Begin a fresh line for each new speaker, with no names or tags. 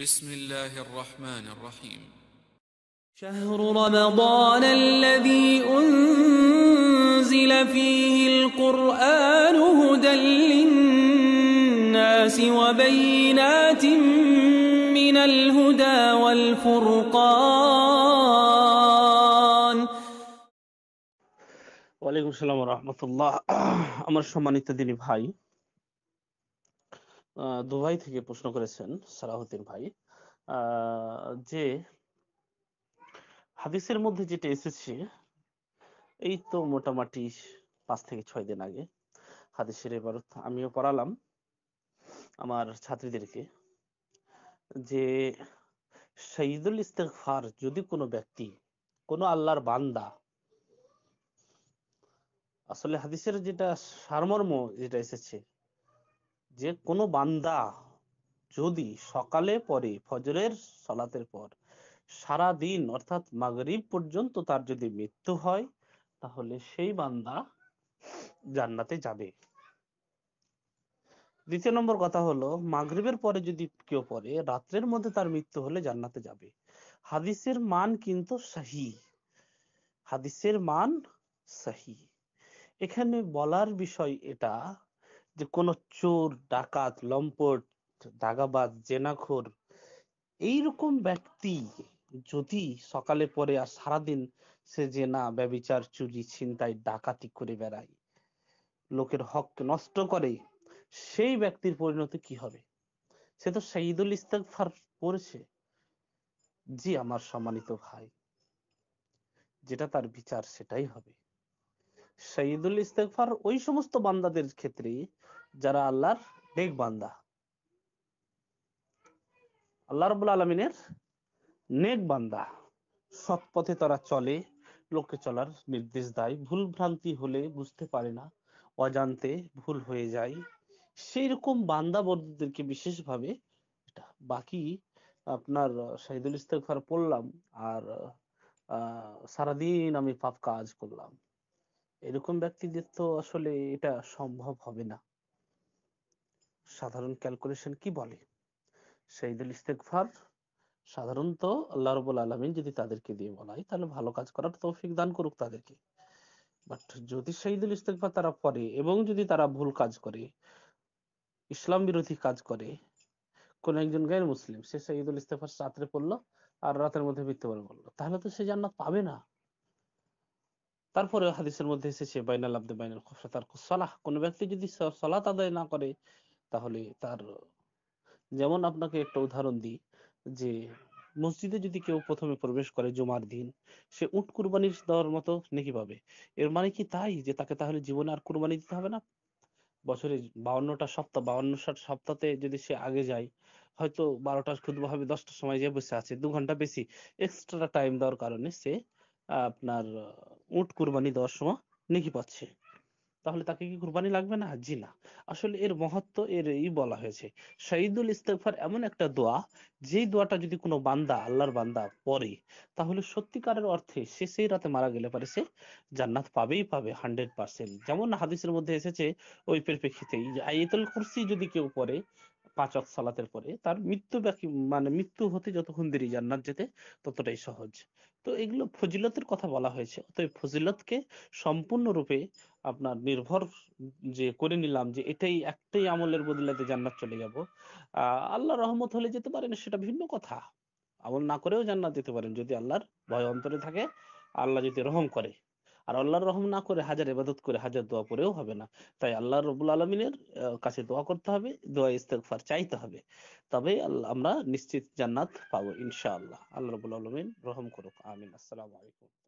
بسم الله الرحمن الرحيم شهر رمضان الذي أنزل فيه القرآن هدى للناس وبينات من الهدى والفرقان وعليكم السلام ورحمة الله أمر شماني تديني بهاي Dubai থেকে প্রশ্ন করেছেন সালাহউদ্দিন ভাই যে হাদিসের মধ্যে যেটা এসেছে এই তো মোটামুটি পাঁচ থেকে ছয় দিন আগে হাদিসের এবার আমিও পড়ালাম আমার ছাত্রীদেরকে যে শহীদুল ইস্তেকফার যদি কোনো ব্যক্তি কোনো আল্লাহর বান্দা আসলে হাদিসের যেটা সারমর্ম যেটা এসেছে যে কোনো বান্দা যদি সকালে পরে ফজরের সলাতের পর সারা দিন অর্থাৎ মাগরিব পর্যন্ত তার যদি মৃত্যু হয় তাহলে সেই বান্দা জান্নাতে যাবে দ্বিতীয় নম্বর কথা হলো মাগরিবের পরে যদি কেউ পরে রাত্রের মধ্যে তার মৃত্যু হলে জান্নাতে যাবে হাদিসের মান কিন্তু সাহি হাদিসের মান সাহি এখানে বলার বিষয় এটা যে কোনো চোর ডাকাত লম্পট দাগাবাজ জেনাখোর এইরকম ব্যক্তি যদি সকালে পরে আর সারাদিন সে যে না ব্যবিচার চুরি ছিনতাই ডাকাতি করে বেড়ায় লোকের হক নষ্ট করে সেই ব্যক্তির পরিণতি কি হবে সে তো শহীদুল ইস্তাকফার পড়েছে জি আমার সম্মানিত ভাই যেটা তার বিচার সেটাই হবে সাইদুল ইস্তেকফার ওই সমস্ত বান্দাদের ক্ষেত্রে যারা আল্লাহর নেক বান্দা আল্লাহ রবুল আলমিনের নেক বান্দা সৎ পথে তারা চলে লোকে চলার নির্দেশ দেয় ভুল ভ্রান্তি হলে বুঝতে পারে না অজান্তে ভুল হয়ে যায় সেই রকম বান্দা বন্ধুদেরকে বিশেষভাবে এটা বাকি আপনার শাহিদুল ইস্তেকফার পড়লাম আর আহ সারাদিন আমি পাপ কাজ করলাম এরকম ব্যক্তিদের তো আসলে এটা সম্ভব হবে না সাধারণ ক্যালকুলেশন কি বলে সেইদুল ইস্তেকফার সাধারণত আল্লাহ রবুল আলমিন যদি তাদেরকে দিয়ে বলায় তাহলে ভালো কাজ করার তৌফিক দান করুক তাদেরকে বাট যদি সেইদুল ইস্তেকফার তারা পড়ে এবং যদি তারা ভুল কাজ করে ইসলাম বিরোধী কাজ করে কোন একজন গায়ের মুসলিম সে সেইদুল ইস্তেফার রাত্রে পড়লো আর রাতের মধ্যে মৃত্যুবরণ করলো তাহলে তো সে জান্নাত পাবে না তারপরে হাদিসের মধ্যে এসেছে বাইনাল আব্দে বাইনাল খফরা তার সলাহ কোনো ব্যক্তি যদি সলাত আদায় না করে তাহলে তার যেমন আপনাকে একটা উদাহরণ দিই যে মসজিদে যদি কেউ প্রথমে প্রবেশ করে জুমার দিন সে উঠ কুরবানি দেওয়ার মতো নেকি পাবে এর মানে কি তাই যে তাকে তাহলে জীবনে আর কুরবানি দিতে হবে না বছরে বাউন্নটা সপ্তাহ বাউন্ন ষাট সপ্তাহে যদি সে আগে যায় হয়তো বারোটা খুদবা হবে দশটার সময় যে বসে আছে দু ঘন্টা বেশি এক্সট্রা টাইম দেওয়ার কারণে সে আপনার উট কুরবানি দেওয়ার সময় নেকি পাচ্ছে তাহলে তাকে কি কুরবানি লাগবে না জি না আসলে এর মহত্ব এর এই বলা হয়েছে শহীদুল ইস্তফার এমন একটা দোয়া যে দোয়াটা যদি কোনো বান্দা আল্লাহর বান্দা পড়ে তাহলে সত্যিকারের অর্থে সে সেই রাতে মারা গেলে পারে সে জান্নাত পাবেই পাবে হান্ড্রেড পার্সেন্ট যেমন হাদিসের মধ্যে এসেছে ওই পরিপ্রেক্ষিতেই যে আয়াতুল কুরসি যদি কেউ পড়ে পাঁচক সালাতের পরে তার মৃত্যু বাকি মানে মৃত্যু হতে যতক্ষণ দেরি জান্নাত যেতে ততটাই সহজ তো এগুলো ফজিলতের কথা বলা হয়েছে অতএব ফজিলতকে সম্পূর্ণরূপে আপনার নির্ভর যে করে নিলাম যে এটাই একটাই আমলের বদলাতে জান্নাত চলে যাব আহ আল্লাহ রহমত হলে যেতে পারেন সেটা ভিন্ন কথা আমল না করেও জান্নাত যেতে পারেন যদি আল্লাহর ভয় অন্তরে থাকে আল্লাহ যদি রহম করে আর আল্লাহর রহম না করে হাজার ইবাদত করে হাজার দোয়া পরেও হবে না তাই আল্লাহ রবুল আলমিনের কাছে দোয়া করতে হবে দোয়া ইস্তেকফার চাইতে হবে তবে আমরা নিশ্চিত জান্নাত পাবো ইনশাআল্লাহ আল্লাহ রবুল আলমিন রহম করুক আমিন আসসালামু আলাইকুম